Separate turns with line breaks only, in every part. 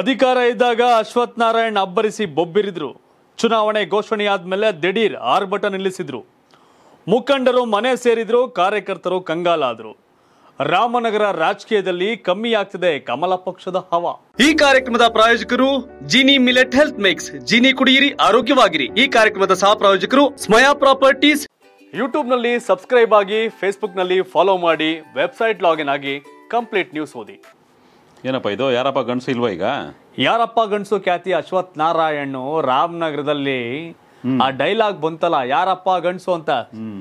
ಅಧಿಕಾರ ಇದ್ದಾಗ ಅಶ್ವಥ್ ನಾರಾಯಣ್ ಅಬ್ಬರಿಸಿ ಬೊಬ್ಬಿರಿದ್ರು ಚುನಾವಣೆ ಘೋಷಣೆಯಾದ್ಮೇಲೆ ದಿಢೀರ್ ಆರ್ಭಟ ನಿಲ್ಲಿಸಿದ್ರು ಮುಖಂಡರು ಮನೆ ಸೇರಿದ್ರು ಕಾರ್ಯಕರ್ತರು ಕಂಗಾಲಾದ್ರು ರಾಮನಗರ ರಾಜಕೀಯದಲ್ಲಿ ಕಮ್ಮಿ ಆಗ್ತಿದೆ ಕಮಲ ಪಕ್ಷದ ಹವಾ ಈ ಕಾರ್ಯಕ್ರಮದ ಪ್ರಾಯೋಜಕರು Jini millet health mix Jini ಕುಡಿಯಿರಿ ಆರೋಗ್ಯವಾಗಿರಿ ಈ ಕಾರ್ಯಕ್ರಮದ ಸಹ ಪ್ರಾಯೋಜಕರು ಸ್ಮಯಾ ಪ್ರಾಪರ್ಟೀಸ್ ಯೂಟ್ಯೂಬ್ ನಲ್ಲಿ ಸಬ್ಸ್ಕ್ರೈಬ್ ಆಗಿ ಫೇಸ್ಬುಕ್ ನಲ್ಲಿ ಫಾಲೋ ಮಾಡಿ ವೆಬ್ಸೈಟ್ ಲಾಗಿನ್ ಆಗಿ ಕಂಪ್ಲೀಟ್ ನ್ಯೂಸ್ ಓದಿ
ಏನಪ್ಪ ಇದು ಯಾರಪ್ಪ ಗಂಡಸು ಇಲ್ವಾ
ಈಗ ಯಾರಪ್ಪ ಗಂಡಸು ಖ್ಯಾತಿ ಅಶ್ವಥ್ ನಾರಾಯಣ್ ರಾಮನಗರದಲ್ಲಿ ಆ ಡೈಲಾಗ್ ಬಂತಲ್ಲ ಯಾರಪ್ಪ ಗಂಡಸು ಅಂತ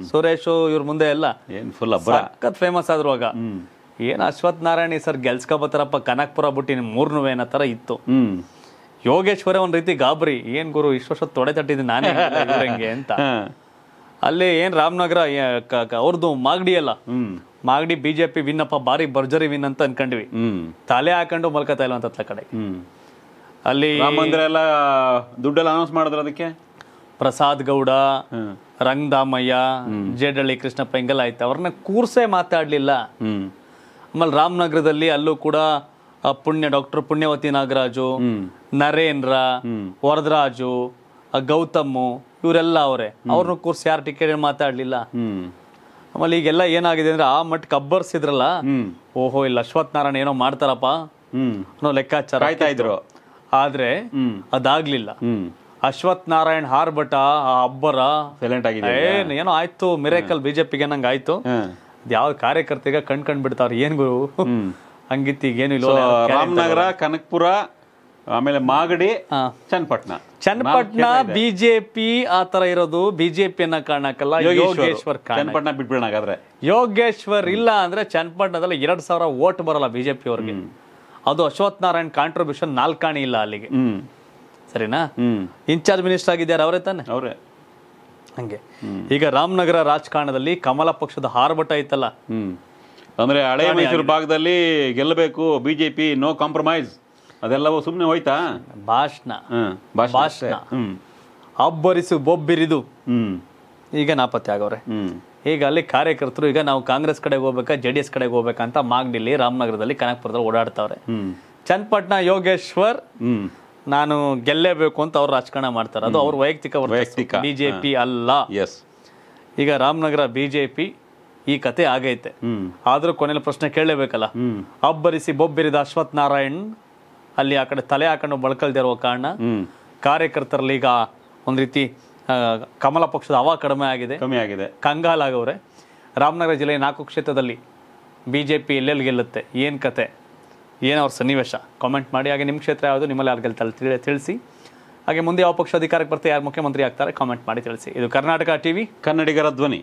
ಸುರೇಶ್ ಇವ್ರ ಮುಂದೆ ಎಲ್ಲ ಏನ್ ಫುಲ್ ಸಖತ್ ಫೇಮಸ್ ಆದ್ರು ಆಗ ಏನ್ ಅಶ್ವಥ್ ನಾರಾಯಣ ಸರ್ ಗೆಲ್ಸ್ಕೊಬತ್ತಾರಪ್ಪ ಕನಕ್ಪುರ ಬಿಟ್ಟಿ ಮೂರ್ನು ಏನೋ ತರ ಇತ್ತು ಯೋಗೇಶ್ವರ ಒಂದ್ ರೀತಿ ಗಾಬರಿ ಏನ್ ಗುರು ಇಷ್ಟು ವರ್ಷ ತೊಡೆ ತಟ್ಟಿದ್ದೀನಿ ನಾನೇ ಅಂತ ಅಲ್ಲಿ ಏನ್ ರಾಮನಗರ ಅವ್ರದ್ದು ಮಾಗಡಿ ಅಲ್ಲ ಮಾಗಡಿ ಬಿಜೆಪಿ ವಿನ್ನಪ್ಪ ಭಾರಿ ಭರ್ಜರಿ ವಿನ್ ಅಂತ ಅನ್ಕೊಂಡ್ವಿ ತಲೆ ಹಾಕೊಂಡು ಮಲ್ಕತಾ ಇಲ್ಲ ಅಂತ ಕಡೆ ಅಲ್ಲಿ
ಎಲ್ಲ ದುಡ್ಡೆಲ್ಲ ಅನೌನ್ಸ್ ಮಾಡಿದ್ರು ಅದಕ್ಕೆ
ಪ್ರಸಾದ್ ಗೌಡ ರಂಗದಾಮಯ್ಯ ಜೇಡಳ್ಳಿ ಕೃಷ್ಣಪ್ಪ ಹಿಂಗೆಲ್ಲ ಆಯ್ತು ಅವ್ರನ್ನ ಕೂರ್ಸೇ ಮಾತಾಡ್ಲಿಲ್ಲ ಆಮೇಲೆ ರಾಮನಗರದಲ್ಲಿ ಅಲ್ಲೂ ಕೂಡ ಪುಣ್ಯ ಡಾಕ್ಟರ್ ಪುಣ್ಯವತಿ ನಾಗರಾಜು ನರೇಂದ್ರ ವರದರಾಜು ಗೌತಮ್ ಇವರೆಲ್ಲ ಅವರೇ ಅವ್ರನ್ನ ಕೂರ್ಸಿ ಯಾರು ಟಿಕೆಟ್ ಮಾತಾಡ್ಲಿಲ್ಲ ಆಮೇಲೆ ಈಗೆಲ್ಲ ಏನಾಗಿದೆ ಅಂದ್ರೆ ಆ ಮಟ್ಟ ಕಬ್ಬರ್ಸಿದ್ರಲ್ಲ ಓಹೋ ಇಲ್ಲ ಅಶ್ವಥ್ ನಾರಾಯಣ ಏನೋ ಮಾಡ್ತಾರಪ್ಪ ಅನ್ನೋ ಲೆಕ್ಕಾಚಾರ ಆಯ್ತಾ ಇದ್ರು ಆದ್ರೆ ಅದಾಗ್ಲಿಲ್ಲ ಅಶ್ವಥ್ ನಾರಾಯಣ್ ಹಾರ್ಭಟ ಆ ಅಬ್ಬರ ಸೈಲೆಂಟ್ ಆಗಿದೆ ಏನೋ ಆಯ್ತು ಮಿರೇಕಲ್ ಬಿಜೆಪಿಗೆ ನಂಗೆ ಆಯ್ತು ಯಾವ ಕಾರ್ಯಕರ್ತೆಗ ಕಣ್ ಕಂಡ್ ಬಿಡ್ತಾವ್ರಿ ಏನ್ ಗುರು ಹಂಗಿತ್ತು ಈಗೇನು ಇಲ್ಲ ರಾಮನಗರ
ಕನಕ್ಪುರ ಆಮೇಲೆ ಮಾಗಡಿ ಚನ್ನಪಟ್ಟಣ ಚನ್ನಪಟ್ಟಣ
ಬಿಜೆಪಿ ಆ ತರ ಇರೋದು ಬಿಜೆಪಿ ಅನ್ನ
ಯೋಗೇಶ್ವರ್ ಚನ್ನಪಟ್ಟಣ ಬಿಟ್ಬಿಡೋಣ ಹಾಗಾದ್ರೆ
ಯೋಗೇಶ್ವರ್ ಇಲ್ಲ ಅಂದ್ರೆ ಚನ್ನಪಟ್ಟಣದಲ್ಲಿ ಎರಡ್ ಸಾವಿರ ಓಟ್ ಬರಲ್ಲ ಬಿಜೆಪಿ ಅವ್ರಿಗೆ ಅದು ಅಶ್ವಥ್ ನಾರಾಯಣ್ ಕಾಂಟ್ರಿಬ್ಯೂಷನ್ ನಾಲ್ಕಾಣಿ ಇಲ್ಲ ಅಲ್ಲಿಗೆ ಸರಿನಾ ಇನ್ಚಾರ್ಜ್ ಮಿನಿಸ್ಟರ್ ಆಗಿದ್ದಾರೆ ಅವರೇ ತಾನೆ ಅವರೇ ಹಂಗೆ ಈಗ ರಾಮನಗರ ರಾಜಕಾರಣದಲ್ಲಿ ಕಮಲ ಪಕ್ಷದ ಹಾರ್ಬಟ ಐತಲ್ಲ ಅಂದ್ರೆ
ಹಳೆ ಮೈಸೂರು ಭಾಗದಲ್ಲಿ ಗೆಲ್ಲಬೇಕು ಬಿಜೆಪಿ ನೋ ಕಾಂಪ್ರಮೈಸ್ ಅದೆಲ್ಲವೂ ಸುಮ್ಮನೆ ಹೋಯ್ತಾ ಭಾಷಣ ಭಾಷಣ
ಅಬ್ಬರಿಸು ಬೊಬ್ಬಿರಿದು ಈಗ ನಾಪತ್ತೆ ಆಗವ್ರೆ ಈಗ ಅಲ್ಲಿ ಕಾರ್ಯಕರ್ತರು ಈಗ ನಾವು ಕಾಂಗ್ರೆಸ್ ಕಡೆಗೆ ಹೋಗ್ಬೇಕಾ ಜೆ ಡಿ ಎಸ್ ಕಡೆಗೆ ಹೋಗ್ಬೇಕಂತ ಮಾಗಡಿಲಿ ರಾಮನಗರದಲ್ಲಿ ಕನಕಪುರದಲ್ಲಿ ಓಡಾಡ್ತಾವ್ರೆ ಚನ್ನಪಟ್ಟಣ ಯೋಗೇಶ್ವರ್ ನಾನು ಗೆಲ್ಲೇಬೇಕು ಅಂತ ಅವ್ರು ರಾಜಕಾರಣ ಮಾಡ್ತಾರೆ ಅದು ಅವ್ರ ವೈಯಕ್ತಿಕ ವೈಯಕ್ತಿಕ ಬಿಜೆಪಿ ಅಲ್ಲ ಎಸ್ ಈಗ ರಾಮನಗರ ಬಿಜೆಪಿ ಈ ಕತೆ ಆಗೈತೆ ಆದ್ರೂ ಕೊನೆಯಲ್ಲಿ ಪ್ರಶ್ನೆ ಕೇಳಲೇಬೇಕಲ್ಲ ಅಬ್ಬರಿಸಿ ಬೊಬ್ಬಿರಿದ ಅಶ್ವಥ್ ನಾರಾಯಣ್ ಅಲ್ಲಿ ಆ ಕಡೆ ತಲೆ ಹಾಕೊಂಡು ಇರುವ ಕಾರಣ ಕಾರ್ಯಕರ್ತರಲ್ಲಿ ಈಗ ಒಂದು ರೀತಿ ಕಮಲ ಪಕ್ಷದ ಹವಾ ಕಡಿಮೆ ಆಗಿದೆ ಕಮ್ಮಿ ಆಗಿದೆ ಕಂಗಾಲಾಗವ್ರೆ ರಾಮನಗರ ಜಿಲ್ಲೆಯ ನಾಲ್ಕು ಕ್ಷೇತ್ರದಲ್ಲಿ ಬಿ ಜೆ ಪಿ ಎಲ್ಲೆಲ್ಲಿ ಗೆಲ್ಲುತ್ತೆ ಏನು ಕತೆ ಏನು ಅವ್ರ ಸನ್ನಿವೇಶ ಕಾಮೆಂಟ್ ಮಾಡಿ ಹಾಗೆ ನಿಮ್ಮ ಕ್ಷೇತ್ರ ಯಾವುದು ನಿಮ್ಮಲ್ಲಿ ಯಾರು ಗೆಲ್ತಾರೆ ತಿಳಿ ತಿಳಿಸಿ ಹಾಗೆ ಮುಂದೆ ಯಾವ ಪಕ್ಷ ಅಧಿಕಾರಕ್ಕೆ ಬರ್ತಾರೆ ಯಾರು ಮುಖ್ಯಮಂತ್ರಿ ಆಗ್ತಾರೆ ಕಾಮೆಂಟ್ ಮಾಡಿ
ತಿಳಿಸಿ ಇದು ಕರ್ನಾಟಕ ಟಿವಿ ಕನ್ನಡಿಗರ ಧ್ವನಿ